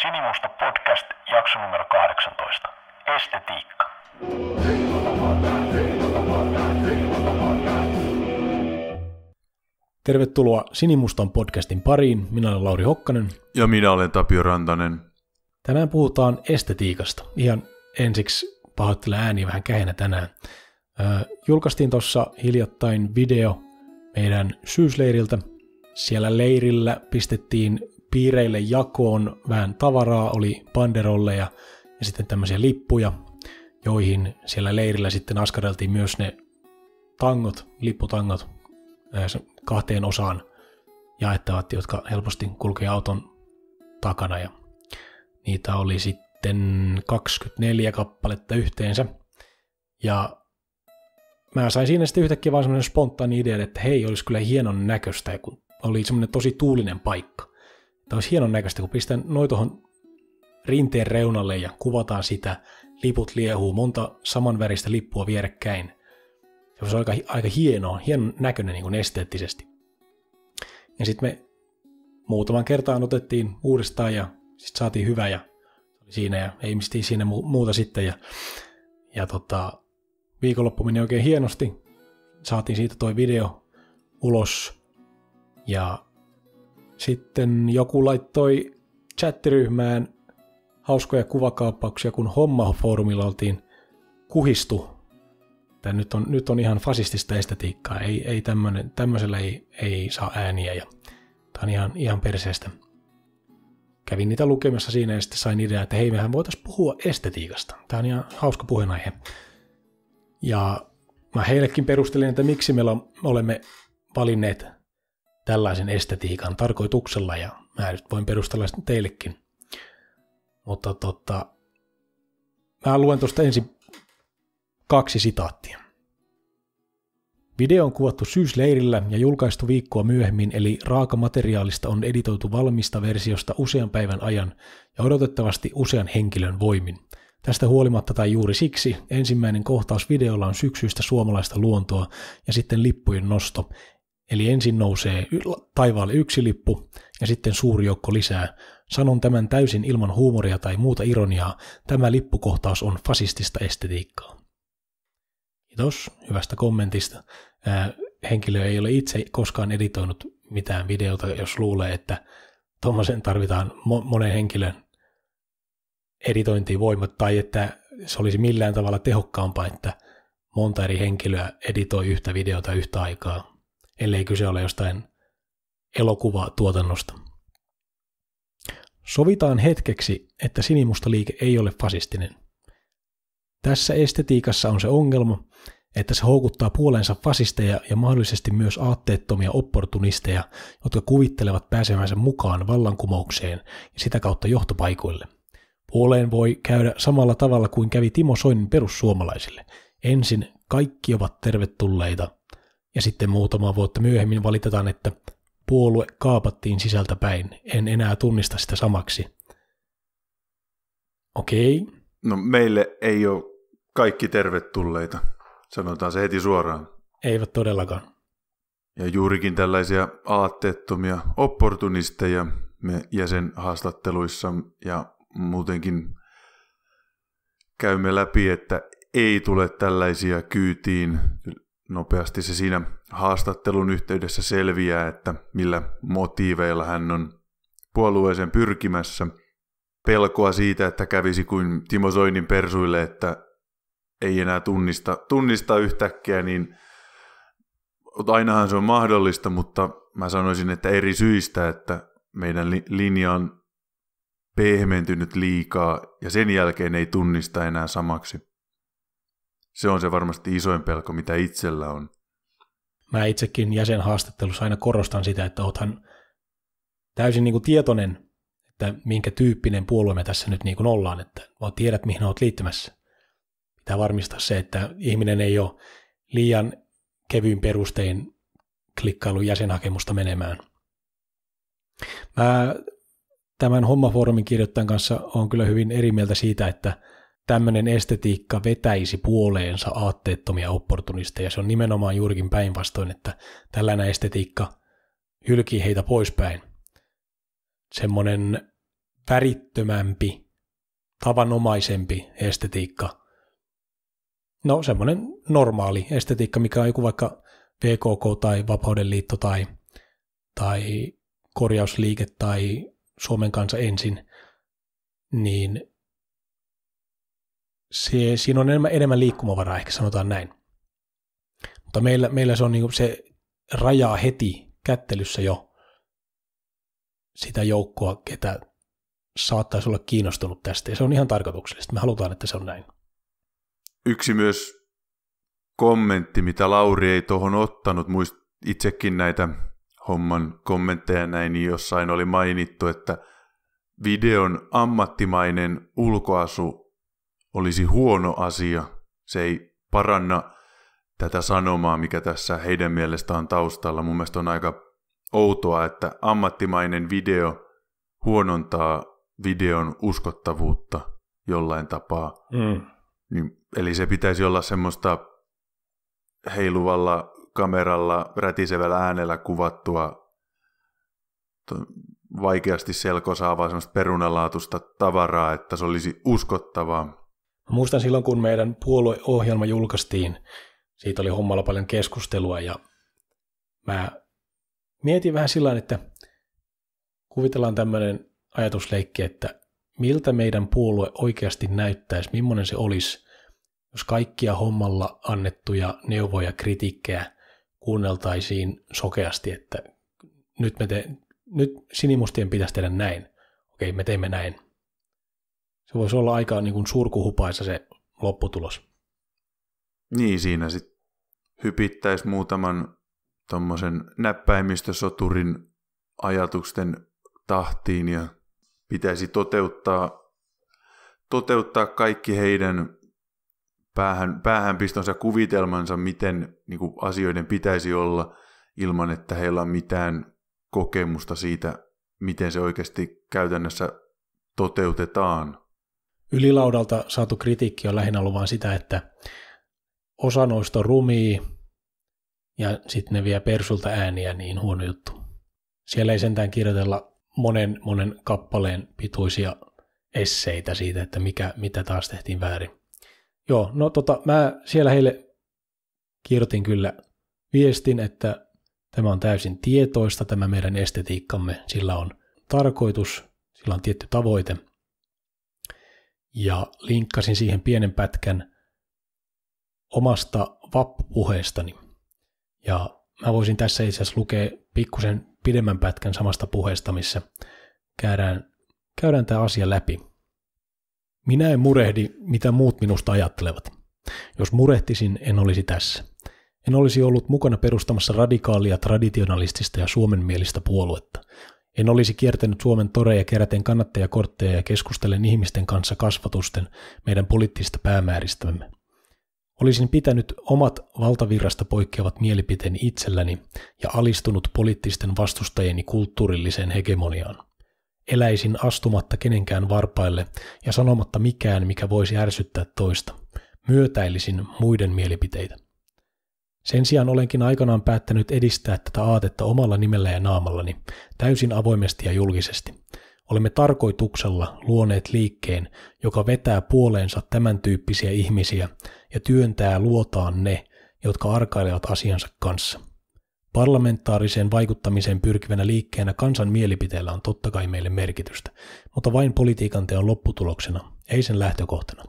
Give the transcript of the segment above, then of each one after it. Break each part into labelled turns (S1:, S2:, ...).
S1: Sinimusta podcast, jakso numero 18. Estetiikka. Tervetuloa Sinimustan podcastin pariin. Minä olen Lauri Hokkanen.
S2: Ja minä olen Tapio Rantanen.
S1: Tänään puhutaan estetiikasta. Ihan ensiksi pahoittelen ääni vähän kähenä tänään. julkaistiin tuossa hiljattain video meidän syysleiriltä. Siellä leirillä pistettiin piireille jakoon vähän tavaraa, oli panderolleja ja sitten tämmöisiä lippuja, joihin siellä leirillä sitten askareltiin myös ne tangot, lipputangot kahteen osaan jaettavat, jotka helposti kulkee auton takana ja niitä oli sitten 24 kappaletta yhteensä ja mä sain siinä sitten yhtäkkiä vaan semmoinen spontaani idea, että hei, olisi kyllä hienon näköistä, kun oli semmoinen tosi tuulinen paikka. Tämä olisi hienon näköistä, kun pistän noin tuohon rinteen reunalle ja kuvataan sitä. Liput liehuu, monta samanväristä lippua vierekkäin. Se on aika, aika hienoa, hienon näköinen niin kuin esteettisesti. Ja sitten me muutaman kertaan otettiin uudestaan ja sitten saatiin hyvä ja siinä ja ei mistään siinä muuta sitten. Ja, ja tota, viikonloppu meni oikein hienosti. Saatiin siitä toi video ulos ja sitten joku laittoi chattiryhmään hauskoja kuvakaappauksia, kun homma homma-foorumilla oltiin kuhistu. Tämä nyt on, nyt on ihan fasistista estetiikkaa, ei, ei tämmönen, tämmöisellä ei, ei saa ääniä ja tämä on ihan, ihan perseestä. Kävin niitä lukemassa siinä ja sitten sain idean, että hei mehän voitaisiin puhua estetiikasta. Tämä on ihan hauska puheenaihe. Ja mä heillekin perustelin, että miksi me olemme valinneet tällaisen estetiikan tarkoituksella ja mä nyt voin perustella sitä teillekin. Mutta tota, mä luen tuosta ensin kaksi sitaattia. Video on kuvattu syysleirillä ja julkaistu viikkoa myöhemmin, eli raakamateriaalista on editoitu valmista versiosta usean päivän ajan ja odotettavasti usean henkilön voimin. Tästä huolimatta tai juuri siksi ensimmäinen kohtaus videolla on syksyistä suomalaista luontoa ja sitten lippujen nosto, Eli ensin nousee taivaalle yksi lippu ja sitten suuri joukko lisää. Sanon tämän täysin ilman huumoria tai muuta ironiaa. Tämä lippukohtaus on fasistista estetiikkaa. Kiitos hyvästä kommentista. Äh, henkilö ei ole itse koskaan editoinut mitään videota, jos luulee, että tuommoisen tarvitaan mo- monen henkilön editointivoimat tai että se olisi millään tavalla tehokkaampaa, että monta eri henkilöä editoi yhtä videota yhtä aikaa ellei kyse ole jostain elokuvatuotannosta. Sovitaan hetkeksi, että sinimusta liike ei ole fasistinen. Tässä estetiikassa on se ongelma, että se houkuttaa puoleensa fasisteja ja mahdollisesti myös aatteettomia opportunisteja, jotka kuvittelevat pääsemänsä mukaan vallankumoukseen ja sitä kautta johtopaikoille. Puoleen voi käydä samalla tavalla kuin kävi Timo Soinin perussuomalaisille. Ensin kaikki ovat tervetulleita, ja sitten muutama vuotta myöhemmin valitetaan, että puolue kaapattiin sisältä päin, en enää tunnista sitä samaksi.
S2: Okei. Okay. No meille ei ole kaikki tervetulleita, sanotaan se heti suoraan.
S1: Eivät todellakaan.
S2: Ja juurikin tällaisia aatteettomia opportunisteja me jäsenhaastatteluissa ja muutenkin käymme läpi, että ei tule tällaisia kyytiin. Nopeasti se siinä haastattelun yhteydessä selviää, että millä motiiveilla hän on puolueeseen pyrkimässä. Pelkoa siitä, että kävisi kuin Timo Soinin persuille, että ei enää tunnista, tunnista yhtäkkiä, niin ainahan se on mahdollista, mutta mä sanoisin, että eri syistä, että meidän li- linja on pehmentynyt liikaa ja sen jälkeen ei tunnista enää samaksi. Se on se varmasti isoin pelko, mitä itsellä on.
S1: Mä itsekin jäsenhaastattelussa aina korostan sitä, että oothan täysin niin kuin tietoinen, että minkä tyyppinen puolue me tässä nyt niin kuin ollaan, että vaan tiedät, mihin oot liittymässä. Pitää varmistaa se, että ihminen ei ole liian kevyin perustein klikkailu jäsenhakemusta menemään. Mä tämän hommaforumin kirjoittajan kanssa on kyllä hyvin eri mieltä siitä, että tämmöinen estetiikka vetäisi puoleensa aatteettomia opportunisteja. Se on nimenomaan juurikin päinvastoin, että tällainen estetiikka hylkii heitä poispäin. Semmoinen värittömämpi, tavanomaisempi estetiikka. No semmoinen normaali estetiikka, mikä on joku vaikka VKK tai Vapaudenliitto tai, tai korjausliike tai Suomen kanssa ensin, niin se, siinä on enemmän, enemmän liikkumavaraa, ehkä sanotaan näin. Mutta meillä, meillä se on niin se rajaa heti kättelyssä jo sitä joukkoa, ketä saattaisi olla kiinnostunut tästä. Ja se on ihan tarkoituksellista. Me halutaan, että se on näin.
S2: Yksi myös kommentti, mitä Lauri ei tuohon ottanut, muist itsekin näitä homman kommentteja näin, niin jossain oli mainittu, että videon ammattimainen ulkoasu olisi huono asia. Se ei paranna tätä sanomaa, mikä tässä heidän mielestään on taustalla. Mun mielestä on aika outoa, että ammattimainen video huonontaa videon uskottavuutta jollain tapaa. Mm. Niin, eli se pitäisi olla semmoista heiluvalla kameralla, rätisevällä äänellä kuvattua, vaikeasti selkosaavaa semmoista perunalaatusta tavaraa, että se olisi uskottavaa
S1: muistan silloin, kun meidän puolueohjelma julkaistiin, siitä oli hommalla paljon keskustelua ja mä mietin vähän sillä että kuvitellaan tämmöinen ajatusleikki, että miltä meidän puolue oikeasti näyttäisi, millainen se olisi, jos kaikkia hommalla annettuja neuvoja, kritiikkejä kuunneltaisiin sokeasti, että nyt, me te, nyt sinimustien pitäisi tehdä näin. Okei, me teemme näin se voisi olla aika niin kuin surkuhupaisa se lopputulos.
S2: Niin, siinä sitten hypittäisi muutaman tuommoisen näppäimistösoturin ajatuksen tahtiin ja pitäisi toteuttaa, toteuttaa kaikki heidän päähän, päähänpistonsa kuvitelmansa, miten niin kuin asioiden pitäisi olla ilman, että heillä on mitään kokemusta siitä, miten se oikeasti käytännössä toteutetaan.
S1: Ylilaudalta saatu kritiikki on lähinnä ollut vain sitä, että osa noista on rumia ja sitten ne vie persulta ääniä, niin huono juttu. Siellä ei sentään kirjoitella monen, monen kappaleen pituisia esseitä siitä, että mikä, mitä taas tehtiin väärin. Joo, no tota, mä siellä heille kirjoitin kyllä viestin, että tämä on täysin tietoista, tämä meidän estetiikkamme, sillä on tarkoitus, sillä on tietty tavoite – ja linkkasin siihen pienen pätkän omasta vappupuheestani. Ja mä voisin tässä itse asiassa lukea pikkusen pidemmän pätkän samasta puheesta, missä käydään, käydään tämä asia läpi. Minä en murehdi, mitä muut minusta ajattelevat. Jos murehtisin, en olisi tässä. En olisi ollut mukana perustamassa radikaalia, traditionalistista ja suomenmielistä puoluetta, en olisi kiertänyt Suomen toreja keräten kannattajakortteja ja keskustellen ihmisten kanssa kasvatusten meidän poliittista päämääristämme. Olisin pitänyt omat valtavirrasta poikkeavat mielipiteeni itselläni ja alistunut poliittisten vastustajieni kulttuurilliseen hegemoniaan. Eläisin astumatta kenenkään varpaille ja sanomatta mikään, mikä voisi ärsyttää toista. Myötäilisin muiden mielipiteitä. Sen sijaan olenkin aikanaan päättänyt edistää tätä aatetta omalla nimellä ja naamallani, täysin avoimesti ja julkisesti. Olemme tarkoituksella luoneet liikkeen, joka vetää puoleensa tämän tyyppisiä ihmisiä ja työntää luotaan ne, jotka arkailevat asiansa kanssa. Parlamentaariseen vaikuttamiseen pyrkivänä liikkeenä kansan mielipiteellä on totta kai meille merkitystä, mutta vain politiikan teon lopputuloksena, ei sen lähtökohtana.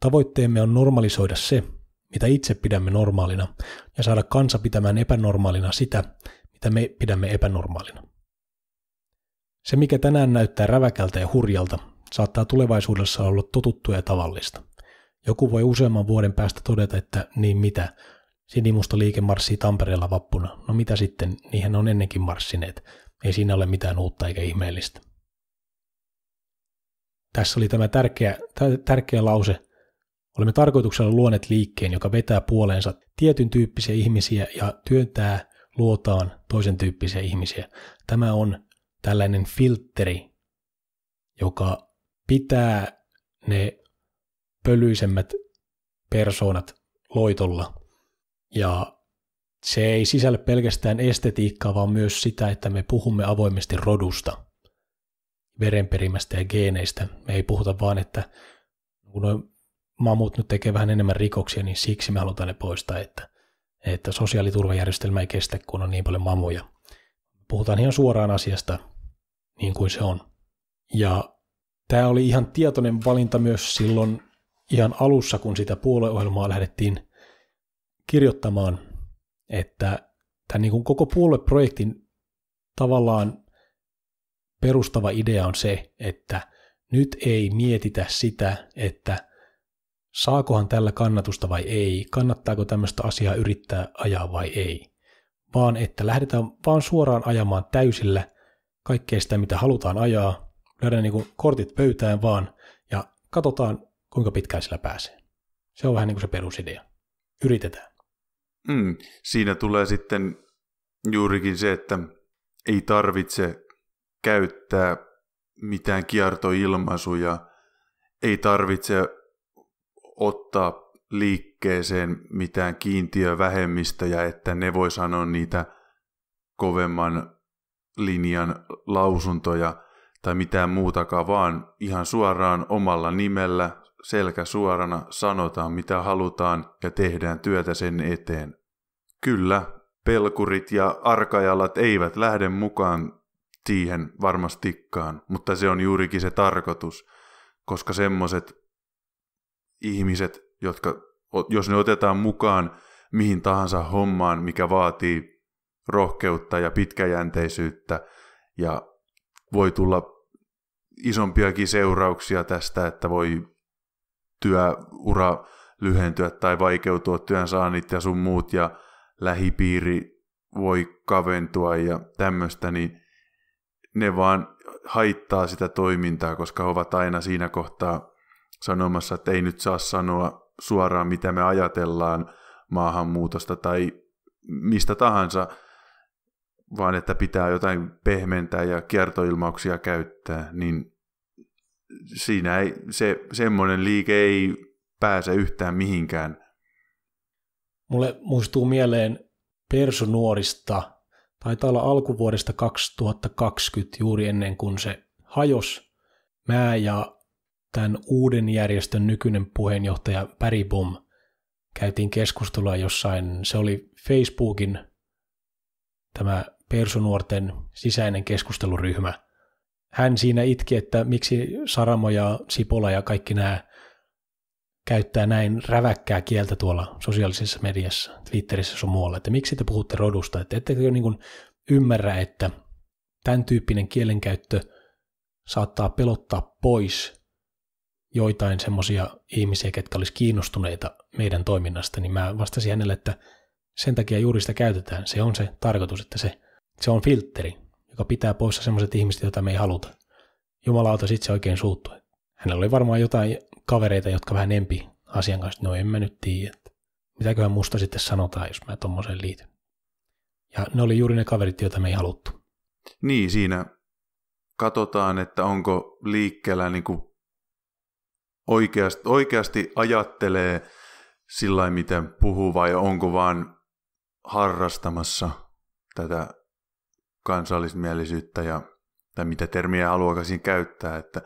S1: Tavoitteemme on normalisoida se, mitä itse pidämme normaalina, ja saada kansa pitämään epänormaalina sitä, mitä me pidämme epänormaalina. Se, mikä tänään näyttää räväkältä ja hurjalta, saattaa tulevaisuudessa olla totuttua ja tavallista. Joku voi useamman vuoden päästä todeta, että niin mitä, sinimusta liike marssii Tampereella vappuna. No mitä sitten, niihin on ennenkin marssineet. Ei siinä ole mitään uutta eikä ihmeellistä. Tässä oli tämä tärkeä, tärkeä lause, Olemme tarkoituksella luoneet liikkeen, joka vetää puoleensa tietyn tyyppisiä ihmisiä ja työntää luotaan toisen tyyppisiä ihmisiä. Tämä on tällainen filtteri, joka pitää ne pölyisemmät persoonat loitolla. Ja se ei sisällä pelkästään estetiikkaa, vaan myös sitä, että me puhumme avoimesti rodusta, verenperimästä ja geeneistä. Me ei puhuta vaan, että kun mamut nyt tekee vähän enemmän rikoksia, niin siksi me halutaan ne poistaa, että, että sosiaaliturvajärjestelmä ei kestä, kun on niin paljon mamuja. Puhutaan ihan suoraan asiasta niin kuin se on. Ja tämä oli ihan tietoinen valinta myös silloin ihan alussa, kun sitä puolueohjelmaa lähdettiin kirjoittamaan, että tämän niin kuin koko puolueprojektin tavallaan perustava idea on se, että nyt ei mietitä sitä, että Saakohan tällä kannatusta vai ei, kannattaako tämmöistä asiaa yrittää ajaa vai ei, vaan että lähdetään vaan suoraan ajamaan täysillä kaikkea sitä, mitä halutaan ajaa, lähdetään niin kortit pöytään vaan ja katsotaan, kuinka pitkään sillä pääsee. Se on vähän niin kuin se perusidea. Yritetään.
S2: Mm, siinä tulee sitten juurikin se, että ei tarvitse käyttää mitään kiertoilmaisuja, ei tarvitse ottaa liikkeeseen mitään kiintiövähemmistöjä, että ne voi sanoa niitä kovemman linjan lausuntoja tai mitään muutakaan, vaan ihan suoraan omalla nimellä, selkä suorana sanotaan mitä halutaan ja tehdään työtä sen eteen. Kyllä, pelkurit ja arkajalat eivät lähde mukaan siihen varmastikkaan, mutta se on juurikin se tarkoitus, koska semmoiset ihmiset, jotka, jos ne otetaan mukaan mihin tahansa hommaan, mikä vaatii rohkeutta ja pitkäjänteisyyttä ja voi tulla isompiakin seurauksia tästä, että voi työura lyhentyä tai vaikeutua työnsaannit ja sun muut ja lähipiiri voi kaventua ja tämmöistä, niin ne vaan haittaa sitä toimintaa, koska he ovat aina siinä kohtaa sanomassa, että ei nyt saa sanoa suoraan, mitä me ajatellaan maahanmuutosta tai mistä tahansa, vaan että pitää jotain pehmentää ja kiertoilmauksia käyttää, niin siinä ei, se, semmoinen liike ei pääse yhtään mihinkään.
S1: Mulle muistuu mieleen Persunuorista, taitaa olla alkuvuodesta 2020 juuri ennen kuin se hajos. Mä ja tämän uuden järjestön nykyinen puheenjohtaja Barry Bum käytiin keskustelua jossain, se oli Facebookin tämä persunuorten sisäinen keskusteluryhmä. Hän siinä itki, että miksi Saramo ja Sipola ja kaikki nämä käyttää näin räväkkää kieltä tuolla sosiaalisessa mediassa, Twitterissä sun muualla, että miksi te puhutte rodusta, että ettekö niin ymmärrä, että tämän tyyppinen kielenkäyttö saattaa pelottaa pois joitain semmoisia ihmisiä, ketkä olisi kiinnostuneita meidän toiminnasta, niin mä vastasin hänelle, että sen takia juuri sitä käytetään. Se on se tarkoitus, että se, se on filtteri, joka pitää poissa semmoiset ihmiset, joita me ei haluta. Jumalauta, sitten se oikein suuttui. Hänellä oli varmaan jotain kavereita, jotka vähän empi asian kanssa. No en mä nyt tiedä, että mitäköhän musta sitten sanotaan, jos mä tommoseen liityn. Ja ne oli juuri ne kaverit, joita
S2: me ei haluttu. Niin, siinä katsotaan, että onko liikkeellä niin kuin oikeasti, oikeasti ajattelee sillä miten puhuu vai onko vaan harrastamassa tätä kansallismielisyyttä ja, tai mitä termiä siinä käyttää, että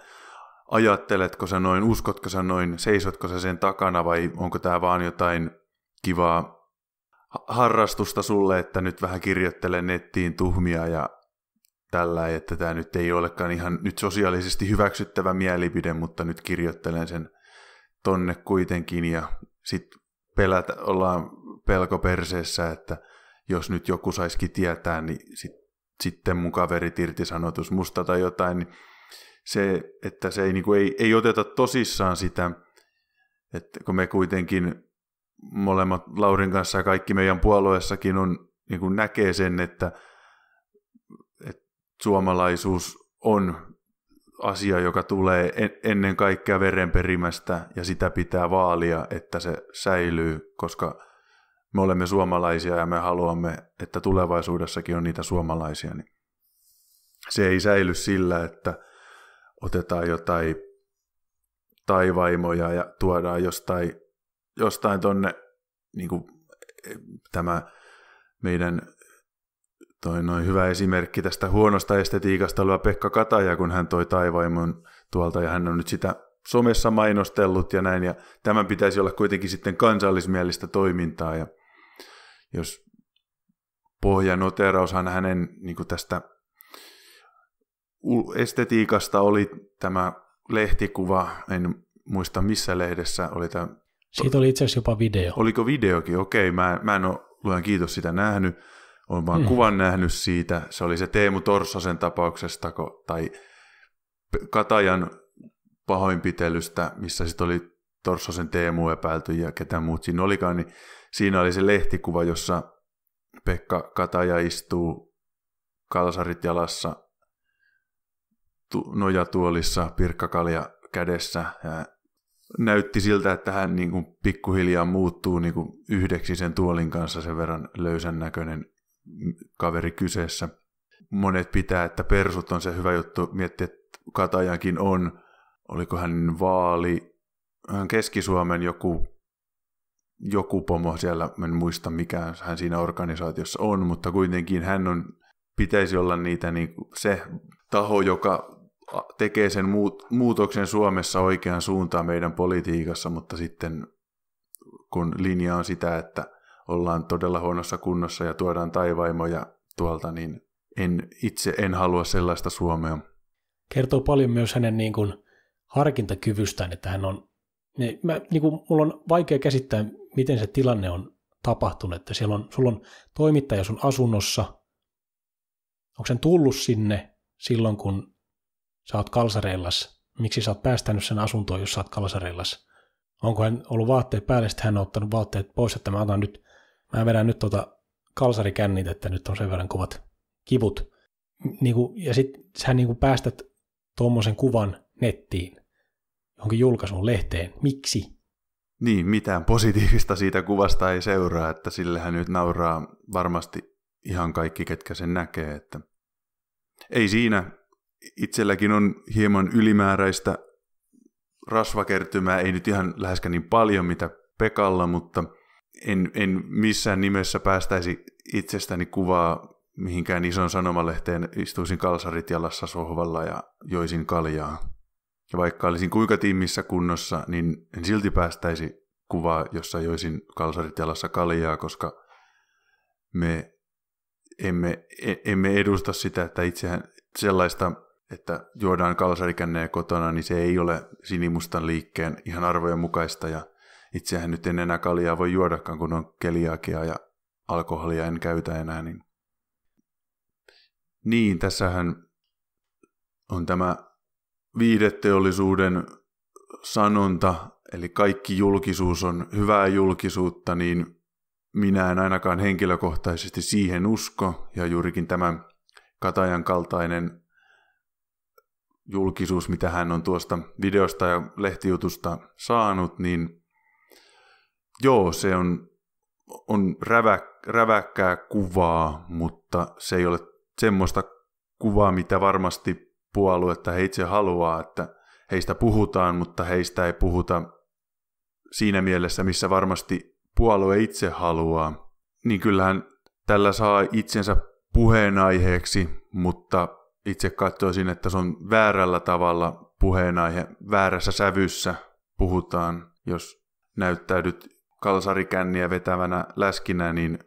S2: ajatteletko sä noin, uskotko sä noin, seisotko sä sen takana vai onko tämä vaan jotain kivaa harrastusta sulle, että nyt vähän kirjoittelen nettiin tuhmia ja tällä, että tämä nyt ei olekaan ihan nyt sosiaalisesti hyväksyttävä mielipide, mutta nyt kirjoittelen sen tonne kuitenkin ja sitten pelätä, ollaan pelko perseessä, että jos nyt joku saisikin tietää, niin sit, sitten mun kaverit irtisanotus musta tai jotain, niin se, että se ei, niin kuin, ei, ei oteta tosissaan sitä, että kun me kuitenkin molemmat Laurin kanssa ja kaikki meidän puolueessakin on, niin kuin näkee sen, että suomalaisuus on asia, joka tulee ennen kaikkea verenperimästä ja sitä pitää vaalia, että se säilyy, koska me olemme suomalaisia ja me haluamme, että tulevaisuudessakin on niitä suomalaisia. Niin se ei säily sillä, että otetaan jotain taivaimoja ja tuodaan jostain, jostain tonne niin kuin eh, tämä meidän Toi noin hyvä esimerkki tästä huonosta estetiikasta oleva Pekka Kataja, kun hän toi taivaimon tuolta ja hän on nyt sitä somessa mainostellut ja näin. Ja tämän pitäisi olla kuitenkin sitten kansallismielistä toimintaa. Ja jos pohjanoteraushan hänen niin tästä estetiikasta oli tämä lehtikuva, en muista missä lehdessä oli tämä. Siitä oli
S1: itse asiassa jopa video.
S2: Oliko videokin? Okei, mä, mä en ole, luen kiitos sitä nähnyt. Olen vaan mm. kuvan nähnyt siitä. Se oli se Teemu torsosen tapauksesta tai Katajan pahoinpitelystä, missä sitten oli torsosen Teemu epäilty ja ketä muut siinä olikaan, niin siinä oli se lehtikuva, jossa Pekka Kataja istuu kalsarit jalassa nojatuolissa, pirkkakalja kädessä ja näytti siltä, että hän niin kuin pikkuhiljaa muuttuu niin kuin yhdeksi sen tuolin kanssa sen verran löysän näköinen kaveri kyseessä. Monet pitää, että persut on se hyvä juttu. Miettiä, että Katajankin on. Oliko hän vaali, hän Keski-Suomen joku, joku pomo siellä, en muista mikä hän siinä organisaatiossa on, mutta kuitenkin hän on, pitäisi olla niitä niin se taho, joka tekee sen muut, muutoksen Suomessa oikeaan suuntaan meidän politiikassa, mutta sitten kun linja on sitä, että ollaan todella huonossa kunnossa ja tuodaan taivaimoja tuolta, niin en, itse en halua sellaista Suomea.
S1: Kertoo paljon myös hänen niin kuin harkintakyvystään, että hän on, niin mä, niin kuin, mulla on vaikea käsittää, miten se tilanne on tapahtunut, että siellä on, sulla on toimittaja sun asunnossa, onko sen tullut sinne silloin, kun sä oot kalsareillas, miksi sä oot päästänyt sen asuntoon, jos sä oot kalsareillas, onko hän ollut vaatteet päälle, sitten hän on ottanut vaatteet pois, että mä otan nyt Mä vedän nyt tota kalsarikännit, että nyt on sen verran kovat kivut. kuin, niinku, ja sitten sä niinku päästät tuommoisen kuvan nettiin, johonkin julkaisun
S2: lehteen. Miksi? Niin, mitään positiivista siitä kuvasta ei seuraa, että sillehän nyt nauraa varmasti ihan kaikki, ketkä sen näkee. Että ei siinä. Itselläkin on hieman ylimääräistä rasvakertymää, ei nyt ihan läheskään niin paljon mitä Pekalla, mutta – en, en missään nimessä päästäisi itsestäni kuvaa mihinkään ison sanomalehteen, istuisin kalsarit jalassa sohvalla ja joisin kaljaa. Ja vaikka olisin kuinka tiimissä kunnossa, niin en silti päästäisi kuvaa, jossa joisin kalsarit jalassa kaljaa, koska me emme, e, emme edusta sitä, että itsehän sellaista, että juodaan kalsarikännejä kotona, niin se ei ole sinimustan liikkeen ihan arvojen mukaista ja itsehän nyt en enää kaljaa voi juodakaan, kun on keliakia ja alkoholia en käytä enää. Niin, niin tässähän on tämä viideteollisuuden sanonta, eli kaikki julkisuus on hyvää julkisuutta, niin minä en ainakaan henkilökohtaisesti siihen usko, ja juurikin tämä Katajan kaltainen julkisuus, mitä hän on tuosta videosta ja lehtijutusta saanut, niin Joo, se on, on rävä, räväkkää kuvaa, mutta se ei ole semmoista kuvaa, mitä varmasti että he itse haluaa, että heistä puhutaan, mutta heistä ei puhuta siinä mielessä, missä varmasti puolue itse haluaa. Niin kyllähän tällä saa itsensä puheenaiheeksi, mutta itse katsoisin, että se on väärällä tavalla puheenaihe, väärässä sävyssä puhutaan, jos näyttäydyt kalsarikänniä vetävänä läskinä, niin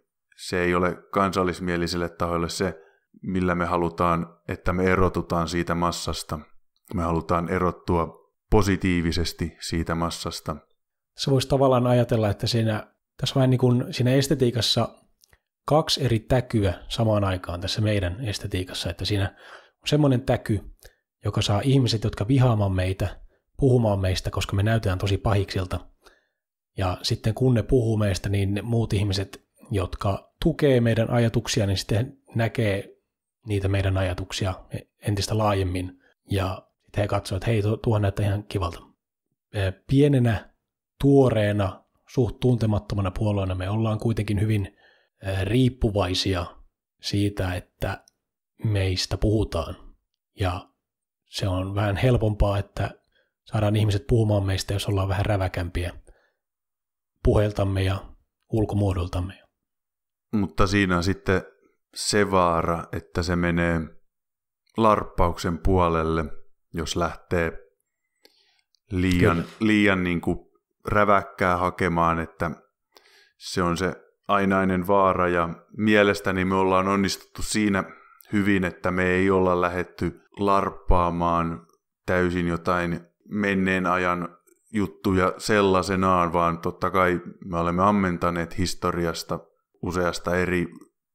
S2: se ei ole kansallismieliselle tahoille se, millä me halutaan, että me erotutaan siitä massasta. Me halutaan erottua positiivisesti siitä massasta.
S1: Se voisi tavallaan ajatella, että siinä, tässä vain niin kuin siinä estetiikassa kaksi eri täkyä samaan aikaan tässä meidän estetiikassa, että siinä on semmoinen täky, joka saa ihmiset, jotka vihaamaan meitä, puhumaan meistä, koska me näytetään tosi pahiksilta – ja sitten kun ne puhuu meistä, niin muut ihmiset, jotka tukee meidän ajatuksia, niin sitten näkee niitä meidän ajatuksia entistä laajemmin. Ja sitten he katsovat, että hei, tuo, tuo näyttää ihan kivalta. Pienenä, tuoreena, suht tuntemattomana puolueena me ollaan kuitenkin hyvin riippuvaisia siitä, että meistä puhutaan. Ja se on vähän helpompaa, että saadaan ihmiset puhumaan meistä, jos ollaan vähän räväkämpiä puheiltamme ja ulkomuodoltamme.
S2: Mutta siinä sitten se vaara, että se menee larppauksen puolelle, jos lähtee liian, liian niin kuin räväkkää hakemaan, että se on se ainainen vaara ja mielestäni me ollaan onnistuttu siinä hyvin, että me ei olla lähetty larppaamaan täysin jotain menneen ajan juttuja sellaisenaan, vaan totta kai me olemme ammentaneet historiasta useasta eri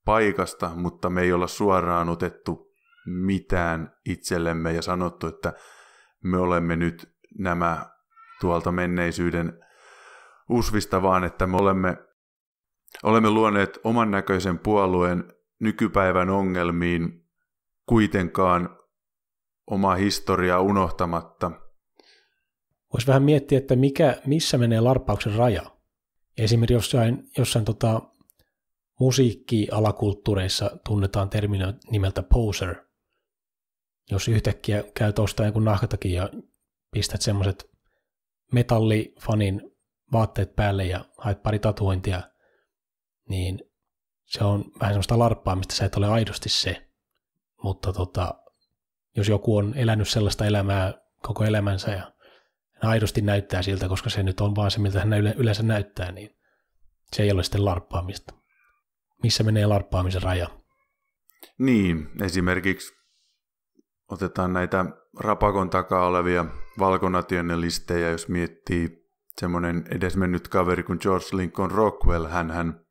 S2: paikasta, mutta me ei olla suoraan otettu mitään itsellemme ja sanottu, että me olemme nyt nämä tuolta menneisyyden usvista, vaan että me olemme, olemme luoneet oman näköisen puolueen nykypäivän ongelmiin kuitenkaan omaa historiaa unohtamatta –
S1: voisi vähän miettiä, että mikä, missä menee larppauksen raja. Esimerkiksi jossain, jossain tota, musiikkialakulttuureissa tunnetaan terminä nimeltä poser. Jos yhtäkkiä käyt ostaa jonkun nahkatakin ja pistät semmoiset metallifanin vaatteet päälle ja haet pari tatuointia, niin se on vähän semmoista larppaa, mistä sä et ole aidosti se. Mutta tota, jos joku on elänyt sellaista elämää koko elämänsä ja aidosti näyttää siltä, koska se nyt on vaan se, miltä hän yleensä näyttää, niin se ei ole sitten larppaamista. Missä menee larppaamisen raja?
S2: Niin, esimerkiksi otetaan näitä rapakon takaa olevia listejä, jos miettii semmoinen edesmennyt kaveri kuin George Lincoln Rockwell, hän, hän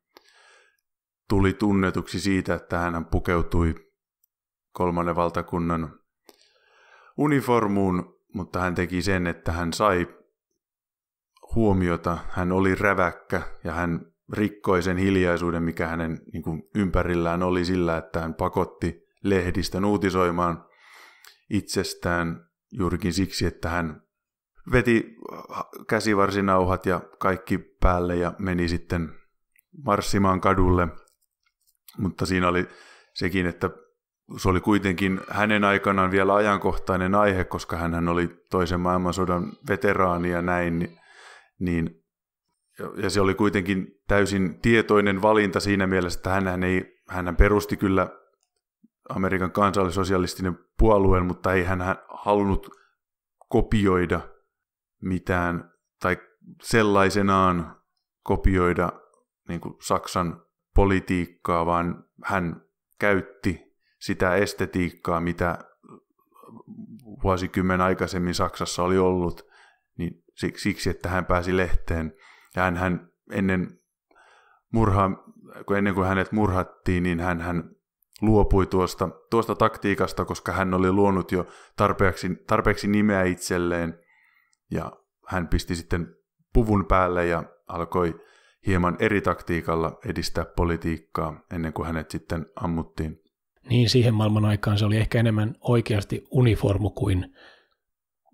S2: tuli tunnetuksi siitä, että hän pukeutui kolmannen valtakunnan uniformuun mutta hän teki sen, että hän sai huomiota, hän oli räväkkä ja hän rikkoi sen hiljaisuuden, mikä hänen niin kuin, ympärillään oli sillä, että hän pakotti lehdistön uutisoimaan itsestään juurikin siksi, että hän veti äh, käsivarsinauhat ja kaikki päälle ja meni sitten marssimaan kadulle. Mutta siinä oli sekin, että se oli kuitenkin hänen aikanaan vielä ajankohtainen aihe, koska hän oli toisen maailmansodan veteraani ja näin, niin ja se oli kuitenkin täysin tietoinen valinta siinä mielessä, että hän ei, hän perusti kyllä Amerikan kansallisosialistinen puolueen, mutta ei hän halunnut kopioida mitään tai sellaisenaan kopioida niin kuin Saksan politiikkaa, vaan hän käytti sitä estetiikkaa, mitä vuosikymmen aikaisemmin Saksassa oli ollut, niin siksi, että hän pääsi lehteen. Ja hän, hän ennen, kun ennen kuin hänet murhattiin, niin hän, hän luopui tuosta, tuosta taktiikasta, koska hän oli luonut jo tarpeeksi, tarpeeksi nimeä itselleen. Ja hän pisti sitten puvun päälle ja alkoi hieman eri taktiikalla edistää politiikkaa ennen kuin hänet sitten ammuttiin niin siihen
S1: maailman aikaan se oli ehkä enemmän oikeasti uniformu kuin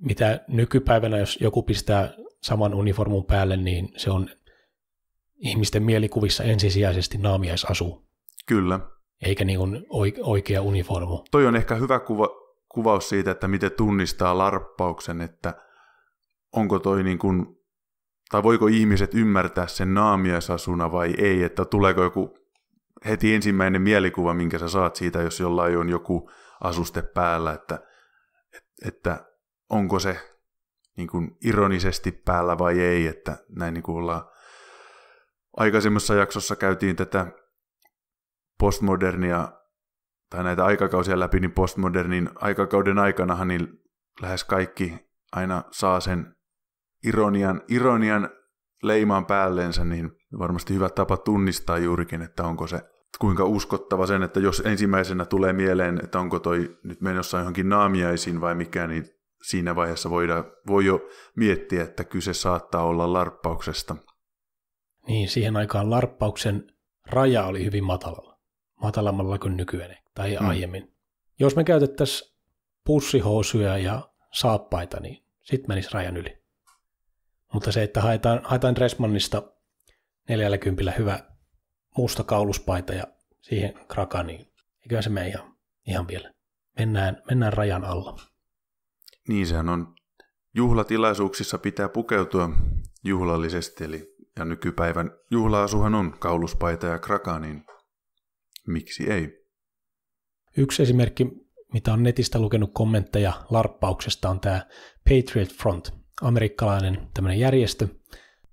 S1: mitä nykypäivänä, jos joku pistää saman uniformun päälle, niin se on ihmisten mielikuvissa ensisijaisesti naamiaisasu. Kyllä. Eikä niin kuin oikea uniformu.
S2: Toi on ehkä hyvä kuva, kuvaus siitä, että miten tunnistaa larppauksen, että onko toi niin kuin, tai voiko ihmiset ymmärtää sen naamiaisasuna vai ei, että tuleeko joku heti ensimmäinen mielikuva, minkä sä saat siitä, jos jollain on joku asuste päällä, että, että onko se niin kuin ironisesti päällä vai ei, että näin niin kuin ollaan aikaisemmassa jaksossa käytiin tätä postmodernia tai näitä aikakausia läpi, niin postmodernin aikakauden aikanahan niin lähes kaikki aina saa sen ironian, ironian leimaan päälleensä, niin varmasti hyvä tapa tunnistaa juurikin, että onko se kuinka uskottava sen, että jos ensimmäisenä tulee mieleen, että onko toi nyt menossa johonkin naamiaisiin vai mikä, niin siinä vaiheessa voida, voi jo miettiä, että kyse saattaa olla larppauksesta.
S1: Niin, siihen aikaan larppauksen raja oli hyvin matalalla, matalammalla kuin nykyään tai hmm. aiemmin. Jos me käytettäisiin pussihousuja ja saappaita, niin sitten menisi rajan yli. Mutta se, että haetaan, haetaan Dressmannista 40 hyvä musta kauluspaita ja siihen kraka, niin eiköhän se mene ihan, ihan vielä. Mennään, mennään rajan alla.
S2: Niin sehän on. Juhlatilaisuuksissa pitää pukeutua juhlallisesti, eli ja nykypäivän juhlaasuhan on kauluspaita ja kraka, niin miksi ei?
S1: Yksi esimerkki, mitä on netistä lukenut kommentteja larppauksesta, on tämä Patriot Front, amerikkalainen tämmöinen järjestö,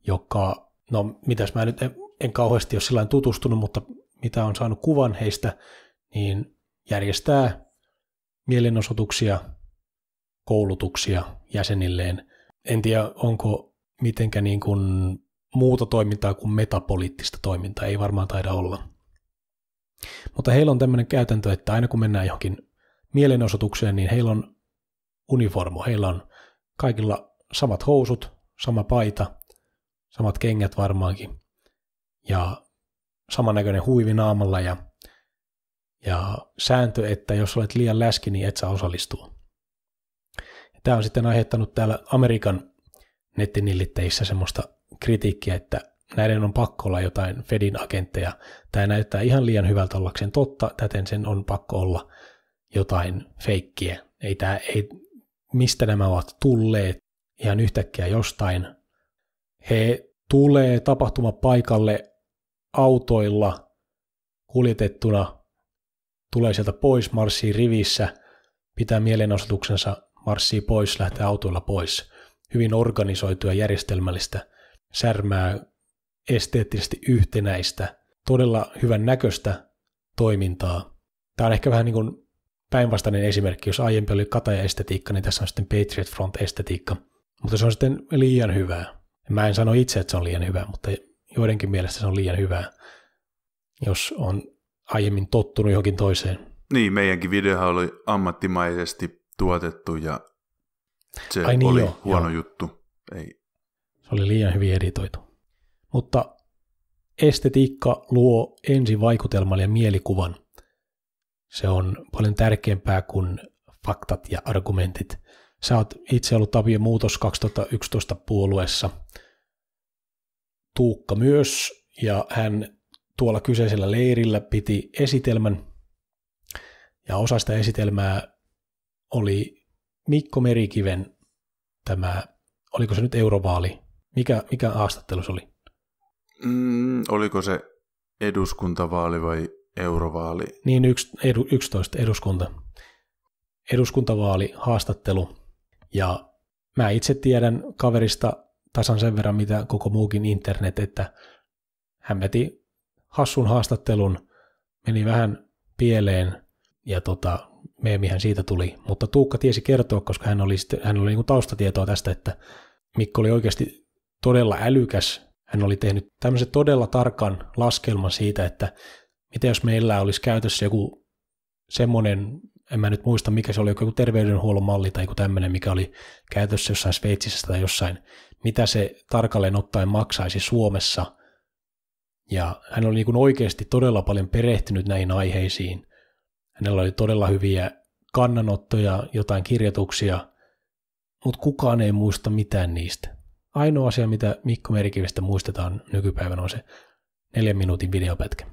S1: joka, no mitäs mä nyt en, en kauheasti ole sillä tutustunut, mutta mitä on saanut kuvan heistä, niin järjestää mielenosoituksia, koulutuksia jäsenilleen. En tiedä, onko mitenkä niin kuin muuta toimintaa kuin metapoliittista toimintaa, ei varmaan taida olla. Mutta heillä on tämmöinen käytäntö, että aina kun mennään johonkin mielenosoitukseen, niin heillä on uniformu, heillä on kaikilla samat housut, sama paita, samat kengät varmaankin ja samannäköinen huivi naamalla ja, ja sääntö, että jos olet liian läski, niin et saa osallistua. Tämä on sitten aiheuttanut täällä Amerikan nettinillitteissä semmoista kritiikkiä, että näiden on pakko olla jotain Fedin agentteja. Tämä näyttää ihan liian hyvältä ollakseen totta, täten sen on pakko olla jotain feikkiä. Ei, tämä, ei, mistä nämä ovat tulleet, ihan yhtäkkiä jostain. He tulee tapahtuma paikalle autoilla kuljetettuna, tulee sieltä pois, marssii rivissä, pitää mielenosoituksensa, marssii pois, lähtee autoilla pois. Hyvin organisoitua järjestelmällistä särmää, esteettisesti yhtenäistä, todella hyvän näköistä toimintaa. Tämä on ehkä vähän niin kuin päinvastainen esimerkki. Jos aiempi oli kataja-estetiikka, niin tässä on sitten Patriot Front-estetiikka – mutta se on sitten liian hyvää. Mä en sano itse, että se on liian hyvää, mutta joidenkin mielestä se on liian hyvää, jos on aiemmin tottunut johonkin toiseen.
S2: Niin, meidänkin videohan oli ammattimaisesti tuotettu ja se Ai niin, oli joo, huono joo. juttu. Ei.
S1: Se oli liian hyvin editoitu. Mutta estetiikka luo ensi vaikutelman ja mielikuvan. Se on paljon tärkeämpää kuin faktat ja argumentit. Sä oot itse ollut Tapio Muutos 2011 puolueessa. Tuukka myös, ja hän tuolla kyseisellä leirillä piti esitelmän, ja osa sitä esitelmää oli Mikko Merikiven tämä, oliko se nyt eurovaali? Mikä, mikä haastattelu se oli?
S2: Mm, oliko se eduskuntavaali vai eurovaali?
S1: Niin, yks, edu, 11 eduskunta. Eduskuntavaali, haastattelu. Ja mä itse tiedän kaverista tasan sen verran, mitä koko muukin internet, että hän veti hassun haastattelun, meni vähän pieleen ja tota, meemihän siitä tuli. Mutta Tuukka tiesi kertoa, koska hän oli, hän oli niin taustatietoa tästä, että Mikko oli oikeasti todella älykäs. Hän oli tehnyt tämmöisen todella tarkan laskelman siitä, että mitä jos meillä olisi käytössä joku semmoinen en mä nyt muista mikä se oli, joku terveydenhuollon malli tai joku tämmöinen, mikä oli käytössä jossain Sveitsissä tai jossain, mitä se tarkalleen ottaen maksaisi Suomessa. Ja hän oli niin oikeasti todella paljon perehtynyt näihin aiheisiin. Hänellä oli todella hyviä kannanottoja, jotain kirjoituksia, mutta kukaan ei muista mitään niistä. Ainoa asia, mitä Mikko Merikivestä muistetaan nykypäivänä on se neljän minuutin videopätkä.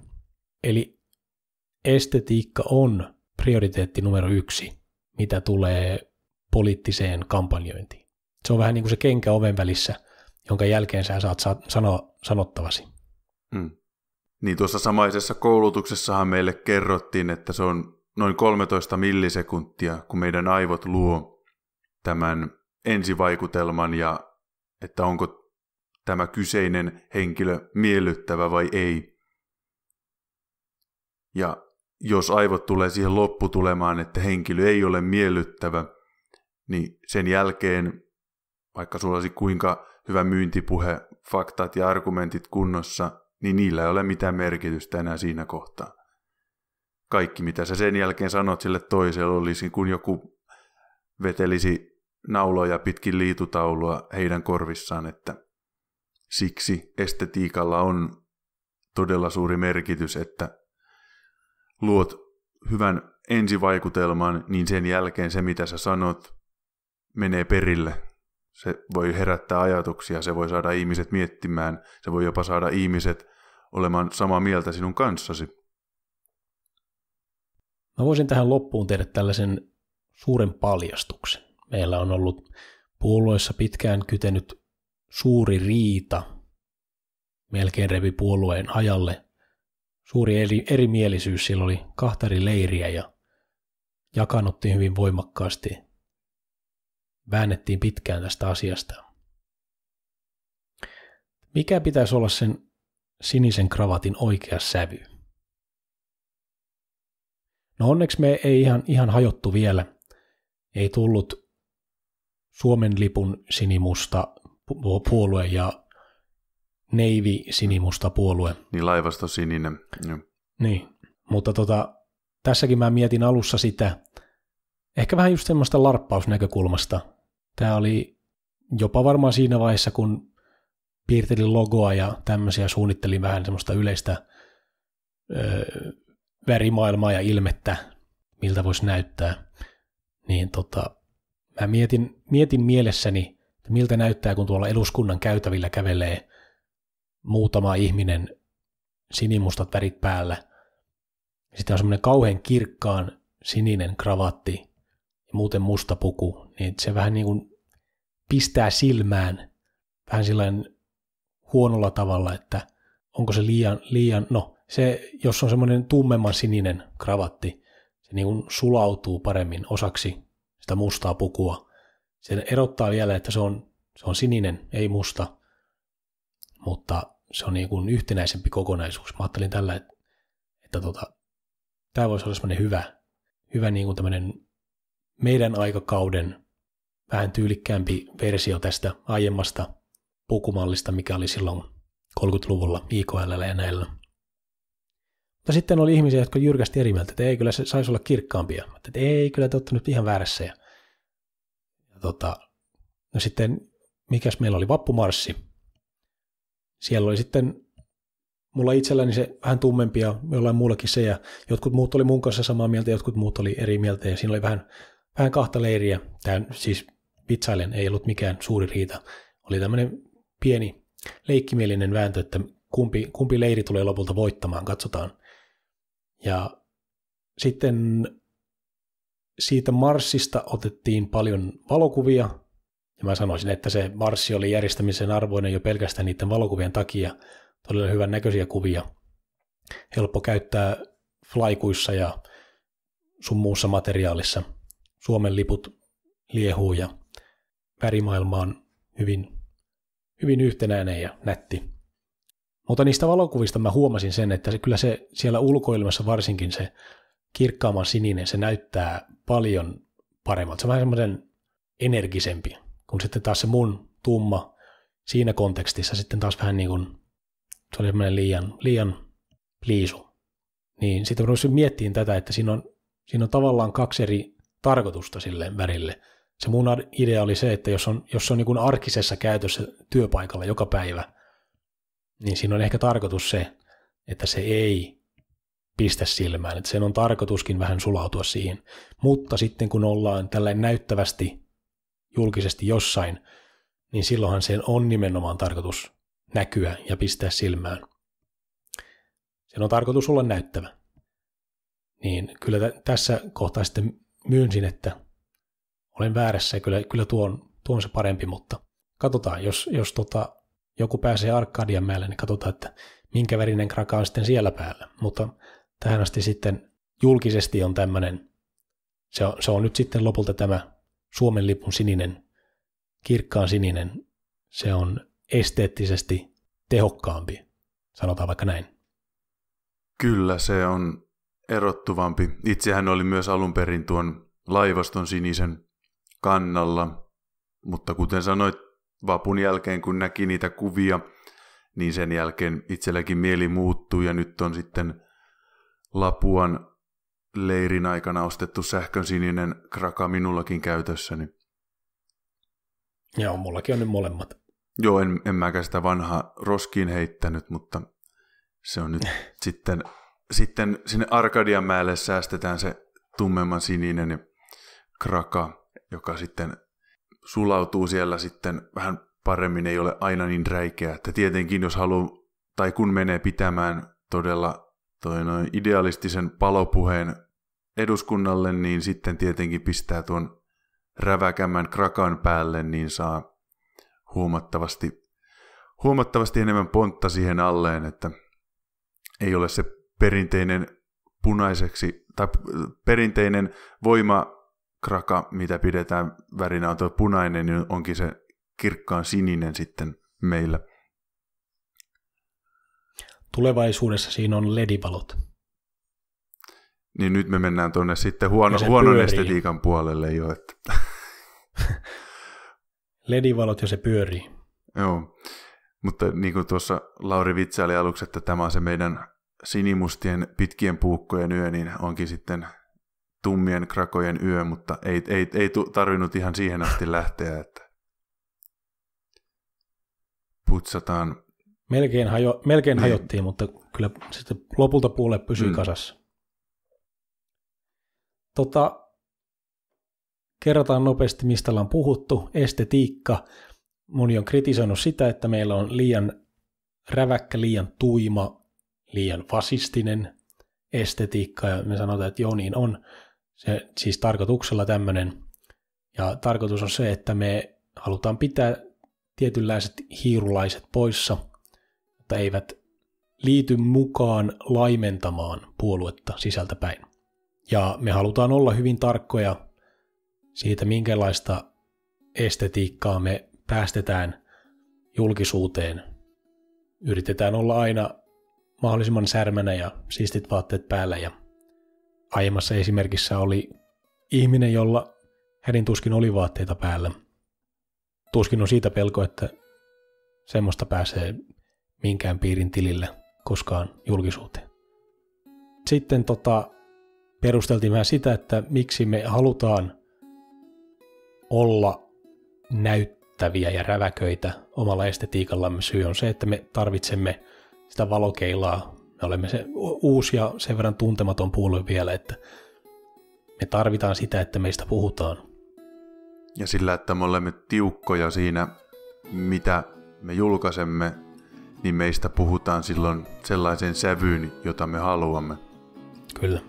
S1: Eli estetiikka on prioriteetti numero yksi, mitä tulee poliittiseen kampanjointiin. Se on vähän niin kuin se kenkä oven välissä, jonka jälkeen sä saat sanoa sanottavasi.
S2: Mm. Niin tuossa samaisessa koulutuksessahan meille kerrottiin, että se on noin 13 millisekuntia, kun meidän aivot luo tämän ensivaikutelman ja että onko tämä kyseinen henkilö miellyttävä vai ei. Ja jos aivot tulee siihen lopputulemaan, että henkilö ei ole miellyttävä, niin sen jälkeen, vaikka sulla olisi kuinka hyvä myyntipuhe, faktat ja argumentit kunnossa, niin niillä ei ole mitään merkitystä enää siinä kohtaa. Kaikki, mitä sä sen jälkeen sanot sille toiselle, olisi kun joku vetelisi nauloja pitkin liitutaulua heidän korvissaan, että siksi estetiikalla on todella suuri merkitys, että luot hyvän ensivaikutelman, niin sen jälkeen se, mitä sä sanot, menee perille. Se voi herättää ajatuksia, se voi saada ihmiset miettimään, se voi jopa saada ihmiset olemaan samaa mieltä sinun kanssasi.
S1: Mä voisin tähän loppuun tehdä tällaisen suuren paljastuksen. Meillä on ollut puolueessa pitkään kytenyt suuri riita, melkein revi puolueen hajalle suuri eri, erimielisyys. Siellä oli kahta eri leiriä ja jakanuttiin hyvin voimakkaasti. Väännettiin pitkään tästä asiasta. Mikä pitäisi olla sen sinisen kravatin oikea sävy? No onneksi me ei ihan, ihan hajottu vielä. Ei tullut Suomen lipun sinimusta puolue ja neivi sinimusta puolue.
S2: Niin laivasto sininen. Joo.
S1: Niin, mutta tota, tässäkin mä mietin alussa sitä, ehkä vähän just semmoista larppausnäkökulmasta. Tämä oli jopa varmaan siinä vaiheessa, kun piirtelin logoa ja tämmöisiä suunnittelin vähän semmoista yleistä ö, värimaailmaa ja ilmettä, miltä voisi näyttää. Niin tota, mä mietin, mietin mielessäni, että miltä näyttää, kun tuolla eduskunnan käytävillä kävelee muutama ihminen sinimustat värit päällä. Sitten on semmoinen kauhean kirkkaan sininen kravatti ja muuten musta puku, niin se vähän niin kuin pistää silmään vähän sillain huonolla tavalla, että onko se liian, liian no se, jos on semmoinen tummemman sininen kravatti, se niin kuin sulautuu paremmin osaksi sitä mustaa pukua. Se erottaa vielä, että se on, se on sininen, ei musta mutta se on niin kuin yhtenäisempi kokonaisuus. Mä ajattelin tällä, että, että tota, tämä voisi olla semmoinen hyvä, hyvä niin kuin tämmöinen meidän aikakauden vähän tyylikkäämpi versio tästä aiemmasta pukumallista, mikä oli silloin 30-luvulla IKL ja näillä. Mutta sitten oli ihmisiä, jotka jyrkästi eri mieltä, että ei kyllä se saisi olla kirkkaampia. Että ei kyllä te olette nyt ihan väärässä. ja tota, no sitten mikäs meillä oli vappumarssi, siellä oli sitten mulla itselläni se vähän tummempi ja jollain muullakin se, ja jotkut muut oli mun kanssa samaa mieltä, jotkut muut oli eri mieltä, ja siinä oli vähän, vähän kahta leiriä. Tämä siis vitsailen ei ollut mikään suuri riita. Oli tämmöinen pieni leikkimielinen vääntö, että kumpi, kumpi leiri tulee lopulta voittamaan, katsotaan. Ja sitten siitä Marsista otettiin paljon valokuvia, ja mä sanoisin, että se Marssi oli järjestämisen arvoinen jo pelkästään niiden valokuvien takia. Todella hyvän näköisiä kuvia. Helppo käyttää flaikuissa ja sun muussa materiaalissa. Suomen liput liehuu ja värimaailma on hyvin, hyvin yhtenäinen ja nätti. Mutta niistä valokuvista mä huomasin sen, että se, kyllä se siellä ulkoilmassa varsinkin se kirkkaamman sininen, se näyttää paljon paremmalta. Se on vähän semmoisen energisempi kun sitten taas se mun tumma siinä kontekstissa sitten taas vähän niin kuin, se oli semmoinen liian, liian liisu. Niin sitten mä miettiin tätä, että siinä on, siinä on tavallaan kaksi eri tarkoitusta sille värille. Se mun idea oli se, että jos on, jos on niin kuin arkisessa käytössä työpaikalla joka päivä, niin siinä on ehkä tarkoitus se, että se ei pistä silmään. Että sen on tarkoituskin vähän sulautua siihen. Mutta sitten kun ollaan tällä näyttävästi julkisesti jossain, niin silloinhan sen on nimenomaan tarkoitus näkyä ja pistää silmään. Sen on tarkoitus olla näyttävä. Niin kyllä t- tässä kohtaa sitten myynsin, että olen väärässä ja kyllä, kyllä tuo, on, tuo on se parempi, mutta katsotaan, jos, jos tota, joku pääsee Arkadian mäelle, niin katsotaan, että minkä värinen kraka on sitten siellä päällä. Mutta tähän asti sitten julkisesti on tämmöinen, se on, se on nyt sitten lopulta tämä Suomen lipun sininen, kirkkaan sininen, se on esteettisesti tehokkaampi, sanotaan vaikka näin.
S2: Kyllä, se on erottuvampi. Itsehän oli myös alun perin tuon laivaston sinisen kannalla, mutta kuten sanoit, vapun jälkeen kun näki niitä kuvia, niin sen jälkeen itselläkin mieli muuttuu ja nyt on sitten Lapuan leirin aikana ostettu sähkön sininen kraka minullakin käytössäni.
S1: Joo, mullakin on nyt molemmat.
S2: Joo, en, en mäkään sitä vanhaa roskiin heittänyt, mutta se on nyt sitten, sitten sinne Arkadianmäelle säästetään se tummemman sininen kraka, joka sitten sulautuu siellä sitten vähän paremmin, ei ole aina niin räikeä. Että tietenkin jos haluaa tai kun menee pitämään todella toi noin idealistisen palopuheen eduskunnalle, niin sitten tietenkin pistää tuon räväkämmän krakan päälle, niin saa huomattavasti, huomattavasti enemmän pontta siihen alleen, että ei ole se perinteinen punaiseksi tai perinteinen voimakraka, mitä pidetään värinä on tuo punainen, niin onkin se kirkkaan sininen sitten meillä – Tulevaisuudessa
S1: siinä on ledivalot.
S2: Niin nyt me mennään tuonne sitten huono, huonon pyörii. estetiikan puolelle jo. Että.
S1: ledivalot ja se
S2: pyörii. Joo, mutta niin kuin tuossa Lauri vitsaili aluksi, että tämä on se meidän sinimustien pitkien puukkojen yö, niin onkin sitten tummien krakojen yö, mutta ei, ei, ei tarvinnut ihan siihen asti lähteä, että putsataan
S1: Melkein, hajo, melkein niin. hajottiin, mutta kyllä sitten lopulta puolelle pysyi mm. kasassa. Tota, kerrotaan nopeasti, mistä ollaan puhuttu. Estetiikka. Moni on kritisoinut sitä, että meillä on liian räväkkä, liian tuima, liian fasistinen estetiikka. Ja me sanotaan, että joo niin on. Se, siis tarkoituksella tämmöinen. Ja tarkoitus on se, että me halutaan pitää tietynlaiset hiirulaiset poissa – mutta eivät liity mukaan laimentamaan puoluetta sisältäpäin. Ja me halutaan olla hyvin tarkkoja siitä, minkälaista estetiikkaa me päästetään julkisuuteen. Yritetään olla aina mahdollisimman särmänä ja siistit vaatteet päällä. Ja aiemmassa esimerkissä oli ihminen, jolla hänen tuskin oli vaatteita päällä. Tuskin on siitä pelko, että semmoista pääsee minkään piirin tilille koskaan julkisuuteen. Sitten tota, perusteltiin vähän sitä, että miksi me halutaan olla näyttäviä ja räväköitä omalla estetiikallamme. Syy on se, että me tarvitsemme sitä valokeilaa. Me olemme se uusi ja sen verran tuntematon puolue vielä, että me tarvitaan sitä, että meistä puhutaan.
S2: Ja sillä, että me olemme tiukkoja siinä, mitä me julkaisemme, niin meistä puhutaan silloin sellaisen sävyyn, jota me haluamme. Kyllä.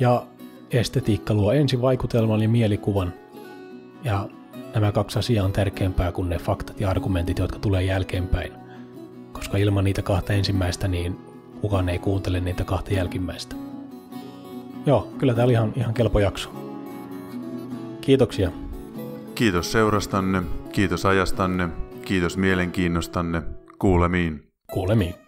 S1: Ja estetiikka luo vaikutelman ja mielikuvan. Ja nämä kaksi asiaa on tärkeämpää kuin ne faktat ja argumentit, jotka tulee jälkeenpäin. Koska ilman niitä kahta ensimmäistä, niin kukaan ei kuuntele niitä kahta jälkimmäistä. Joo, kyllä tämä oli ihan, ihan kelpo jakso. Kiitoksia.
S2: Kiitos seurastanne, kiitos ajastanne, kiitos mielenkiinnostanne – Kuulemiin.
S1: Kuulemiin.